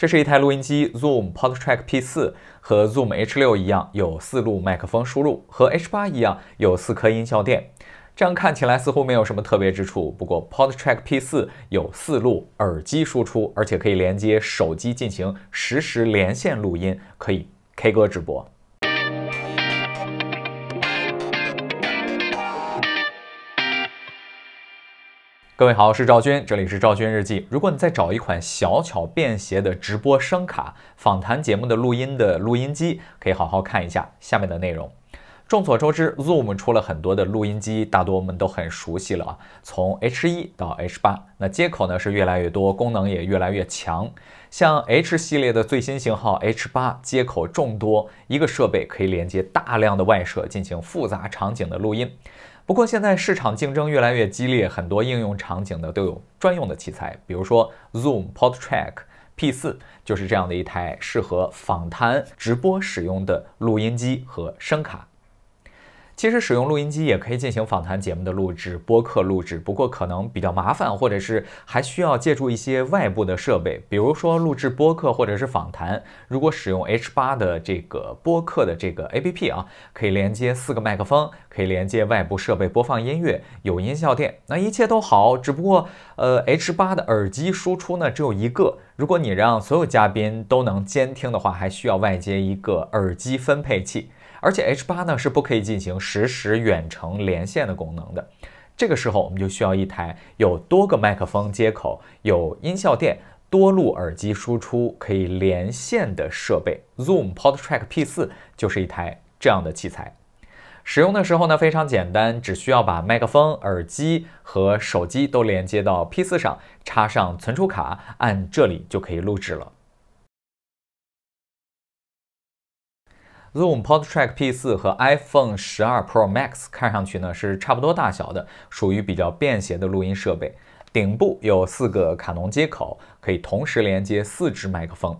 这是一台录音机，Zoom p o d t r a c k P4 和 Zoom H6 一样，有四路麦克风输入，和 H8 一样有四颗音效垫。这样看起来似乎没有什么特别之处。不过 p o d t r a c k P4 有四路耳机输出，而且可以连接手机进行实时连线录音，可以 K 歌直播。各位好，我是赵军，这里是赵军日记。如果你在找一款小巧便携的直播声卡、访谈节目的录音的录音机，可以好好看一下下面的内容。众所周知，Zoom 出了很多的录音机，大多我们都很熟悉了，从 H 一到 H 八，那接口呢是越来越多，功能也越来越强。像 H 系列的最新型号 H 八，接口众多，一个设备可以连接大量的外设，进行复杂场景的录音。不过现在市场竞争越来越激烈，很多应用场景呢都有专用的器材，比如说 Zoom Podtrack P4，就是这样的一台适合访谈直播使用的录音机和声卡。其实使用录音机也可以进行访谈节目的录制、播客录制，不过可能比较麻烦，或者是还需要借助一些外部的设备，比如说录制播客或者是访谈。如果使用 H8 的这个播客的这个 A P P 啊，可以连接四个麦克风，可以连接外部设备播放音乐，有音效店，那一切都好。只不过，呃，H8 的耳机输出呢只有一个，如果你让所有嘉宾都能监听的话，还需要外接一个耳机分配器。而且 H 八呢是不可以进行实时远程连线的功能的，这个时候我们就需要一台有多个麦克风接口、有音效垫、多路耳机输出、可以连线的设备。Zoom Podtrack P 四就是一台这样的器材。使用的时候呢非常简单，只需要把麦克风、耳机和手机都连接到 P 四上，插上存储卡，按这里就可以录制了。Zoom Pod Track P4 和 iPhone 12 Pro Max 看上去呢是差不多大小的，属于比较便携的录音设备。顶部有四个卡农接口，可以同时连接四支麦克风。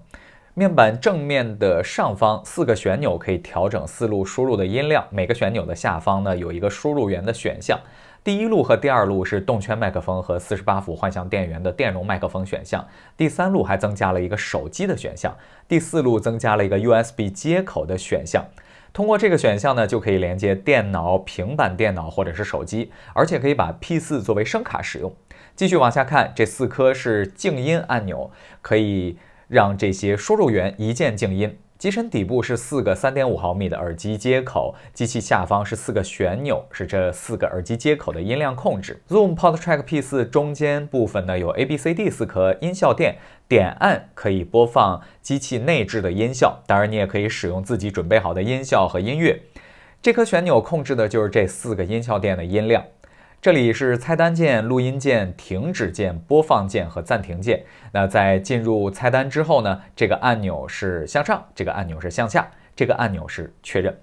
面板正面的上方四个旋钮可以调整四路输入的音量，每个旋钮的下方呢有一个输入源的选项。第一路和第二路是动圈麦克风和四十八伏幻象电源的电容麦克风选项，第三路还增加了一个手机的选项，第四路增加了一个 USB 接口的选项。通过这个选项呢，就可以连接电脑、平板电脑或者是手机，而且可以把 P 四作为声卡使用。继续往下看，这四颗是静音按钮，可以让这些输入源一键静音。机身底部是四个三点五毫米的耳机接口，机器下方是四个旋钮，是这四个耳机接口的音量控制。Zoom Pod Track P 四中间部分呢有 A B C D 四颗音效垫，点按可以播放机器内置的音效，当然你也可以使用自己准备好的音效和音乐。这颗旋钮控制的就是这四个音效垫的音量。这里是菜单键、录音键、停止键、播放键和暂停键。那在进入菜单之后呢？这个按钮是向上，这个按钮是向下，这个按钮是确认。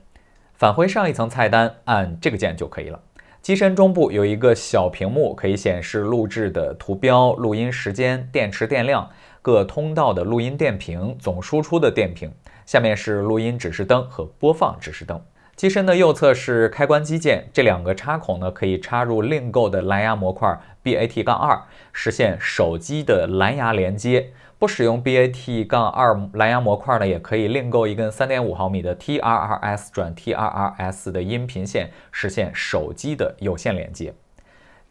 返回上一层菜单，按这个键就可以了。机身中部有一个小屏幕，可以显示录制的图标、录音时间、电池电量、各通道的录音电瓶、总输出的电瓶。下面是录音指示灯和播放指示灯。机身的右侧是开关机键，这两个插孔呢可以插入另购的蓝牙模块 BAT 杠二，实现手机的蓝牙连接。不使用 BAT 杠二蓝牙模块呢，也可以另购一根三点五毫米的 TRRS 转 TRRS 的音频线，实现手机的有线连接。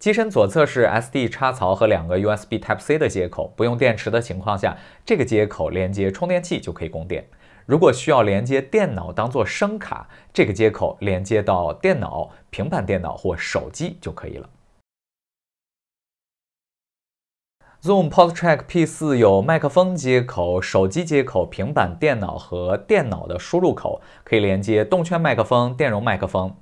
机身左侧是 SD 插槽和两个 USB Type C 的接口，不用电池的情况下，这个接口连接充电器就可以供电。如果需要连接电脑当做声卡，这个接口连接到电脑、平板电脑或手机就可以了。Zoom Pod Track P4 有麦克风接口、手机接口、平板电脑和电脑的输入口，可以连接动圈麦克风、电容麦克风。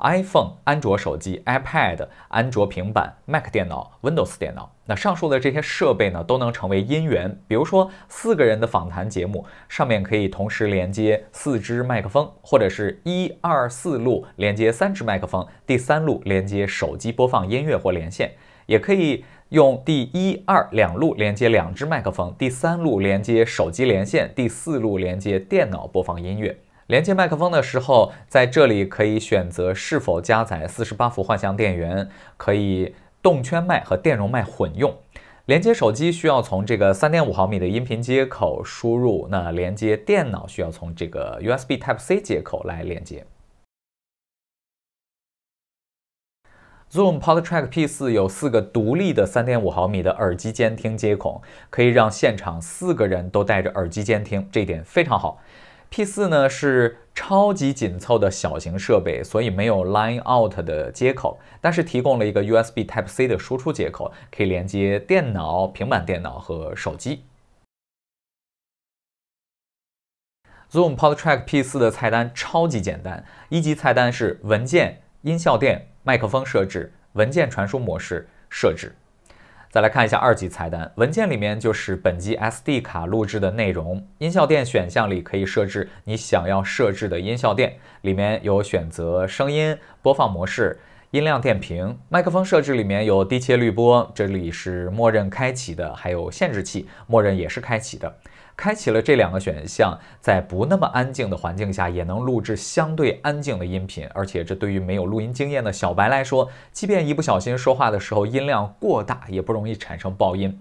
iPhone、安卓手机、iPad、安卓平板、Mac 电脑、Windows 电脑，那上述的这些设备呢，都能成为音源。比如说，四个人的访谈节目，上面可以同时连接四支麦克风，或者是一二四路连接三支麦克风，第三路连接手机播放音乐或连线，也可以用第一二两路连接两支麦克风，第三路连接手机连线，第四路连接电脑播放音乐。连接麦克风的时候，在这里可以选择是否加载四十八伏幻象电源，可以动圈麦和电容麦混用。连接手机需要从这个三点五毫米的音频接口输入，那连接电脑需要从这个 USB Type C 接口来连接。Zoom Pod Track P4 有四个独立的三点五毫米的耳机监听接口，可以让现场四个人都戴着耳机监听，这一点非常好。P 四呢是超级紧凑的小型设备，所以没有 line out 的接口，但是提供了一个 USB Type C 的输出接口，可以连接电脑、平板电脑和手机。Zoom Pod Track P 四的菜单超级简单，一级菜单是文件、音效、店、麦克风设置、文件传输模式设置。再来看一下二级菜单文件里面就是本机 SD 卡录制的内容，音效店选项里可以设置你想要设置的音效店，里面有选择声音播放模式。音量电平、麦克风设置里面有低切滤波，这里是默认开启的，还有限制器，默认也是开启的。开启了这两个选项，在不那么安静的环境下也能录制相对安静的音频，而且这对于没有录音经验的小白来说，即便一不小心说话的时候音量过大，也不容易产生爆音。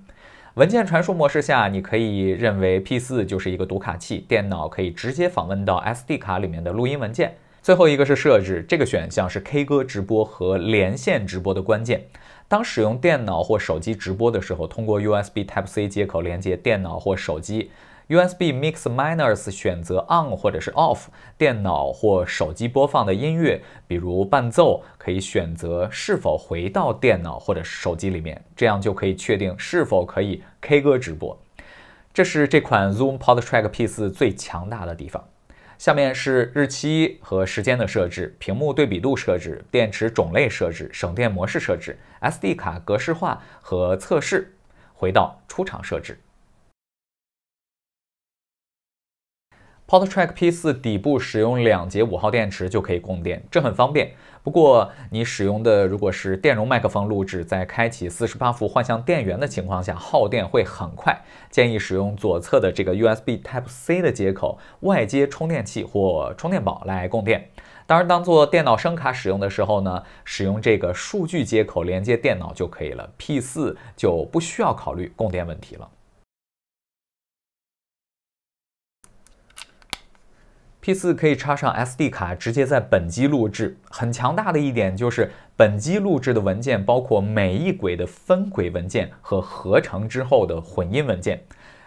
文件传输模式下，你可以认为 P 四就是一个读卡器，电脑可以直接访问到 SD 卡里面的录音文件。最后一个是设置，这个选项是 K 歌直播和连线直播的关键。当使用电脑或手机直播的时候，通过 USB Type C 接口连接电脑或手机，USB Mix m i n e r s 选择 On 或者是 Off，电脑或手机播放的音乐，比如伴奏，可以选择是否回到电脑或者手机里面，这样就可以确定是否可以 K 歌直播。这是这款 Zoom Pod Track P4 最强大的地方。下面是日期和时间的设置、屏幕对比度设置、电池种类设置、省电模式设置、SD 卡格式化和测试，回到出厂设置。Pod Track P4 底部使用两节五号电池就可以供电，这很方便。不过你使用的如果是电容麦克风录制，在开启四十八伏幻象电源的情况下，耗电会很快。建议使用左侧的这个 USB Type C 的接口外接充电器或充电宝来供电。当然，当做电脑声卡使用的时候呢，使用这个数据接口连接电脑就可以了。P4 就不需要考虑供电问题了。P4 可以插上 SD 卡，直接在本机录制。很强大的一点就是，本机录制的文件包括每一轨的分轨文件和合成之后的混音文件。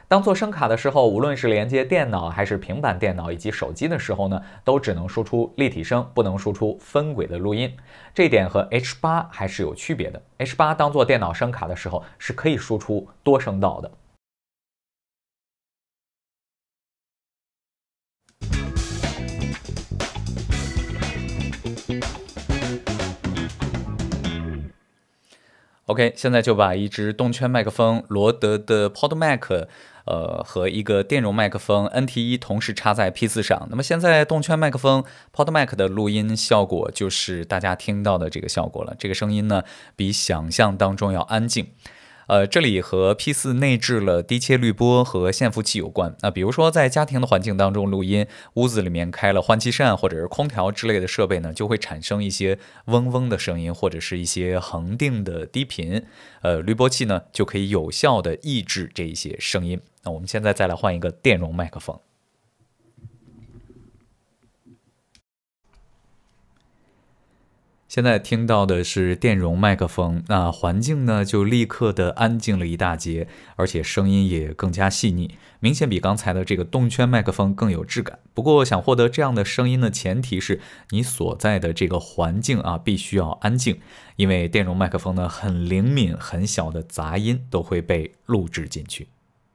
当做声卡的时候，无论是连接电脑还是平板电脑以及手机的时候呢，都只能输出立体声，不能输出分轨的录音。这一点和 H8 还是有区别的。H8 当做电脑声卡的时候是可以输出多声道的。OK，现在就把一只动圈麦克风罗德的 PodMic，呃，和一个电容麦克风 NT1 同时插在 P 4上。那么现在动圈麦克风 PodMic 的录音效果就是大家听到的这个效果了。这个声音呢，比想象当中要安静。呃，这里和 P 四内置了低切滤波和限幅器有关。那比如说，在家庭的环境当中录音，屋子里面开了换气扇或者是空调之类的设备呢，就会产生一些嗡嗡的声音或者是一些恒定的低频。呃，滤波器呢就可以有效的抑制这一些声音。那我们现在再来换一个电容麦克风。现在听到的是电容麦克风，那环境呢就立刻的安静了一大截，而且声音也更加细腻，明显比刚才的这个动圈麦克风更有质感。不过，想获得这样的声音的前提是你所在的这个环境啊必须要安静，因为电容麦克风呢很灵敏，很小的杂音都会被录制进去。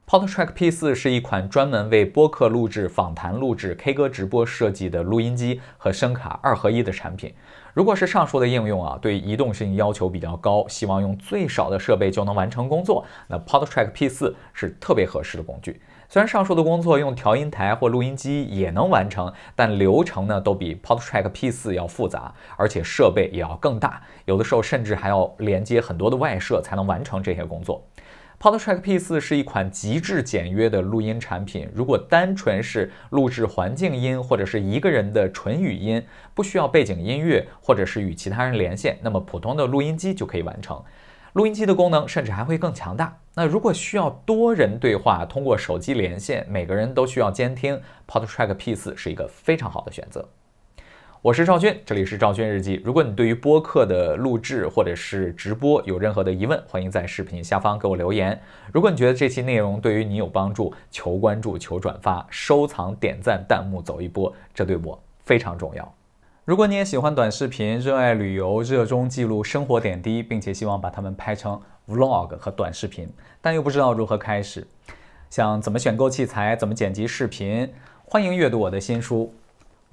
Podtrac k P4 是一款专门为播客录制、访谈录制、K 歌直播设计的录音机和声卡二合一的产品。如果是上述的应用啊，对移动性要求比较高，希望用最少的设备就能完成工作，那 Podtrack P4 是特别合适的工具。虽然上述的工作用调音台或录音机也能完成，但流程呢都比 Podtrack P4 要复杂，而且设备也要更大，有的时候甚至还要连接很多的外设才能完成这些工作。PodTrack P 四是一款极致简约的录音产品。如果单纯是录制环境音或者是一个人的纯语音，不需要背景音乐或者是与其他人连线，那么普通的录音机就可以完成。录音机的功能甚至还会更强大。那如果需要多人对话，通过手机连线，每个人都需要监听，PodTrack P 四是一个非常好的选择。我是赵军，这里是赵军日记。如果你对于播客的录制或者是直播有任何的疑问，欢迎在视频下方给我留言。如果你觉得这期内容对于你有帮助，求关注、求转发、收藏、点赞、弹幕走一波，这对我非常重要。如果你也喜欢短视频、热爱旅游、热衷记录生活点滴，并且希望把它们拍成 vlog 和短视频，但又不知道如何开始，想怎么选购器材、怎么剪辑视频，欢迎阅读我的新书。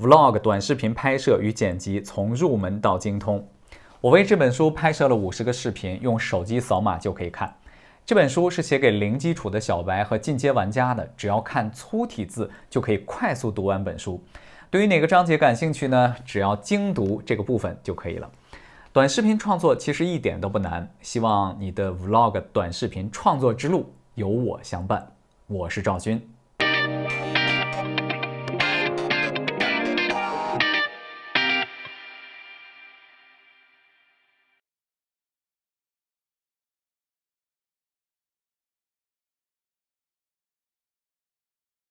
Vlog 短视频拍摄与剪辑从入门到精通，我为这本书拍摄了五十个视频，用手机扫码就可以看。这本书是写给零基础的小白和进阶玩家的，只要看粗体字就可以快速读完本书。对于哪个章节感兴趣呢？只要精读这个部分就可以了。短视频创作其实一点都不难，希望你的 Vlog 短视频创作之路有我相伴。我是赵军。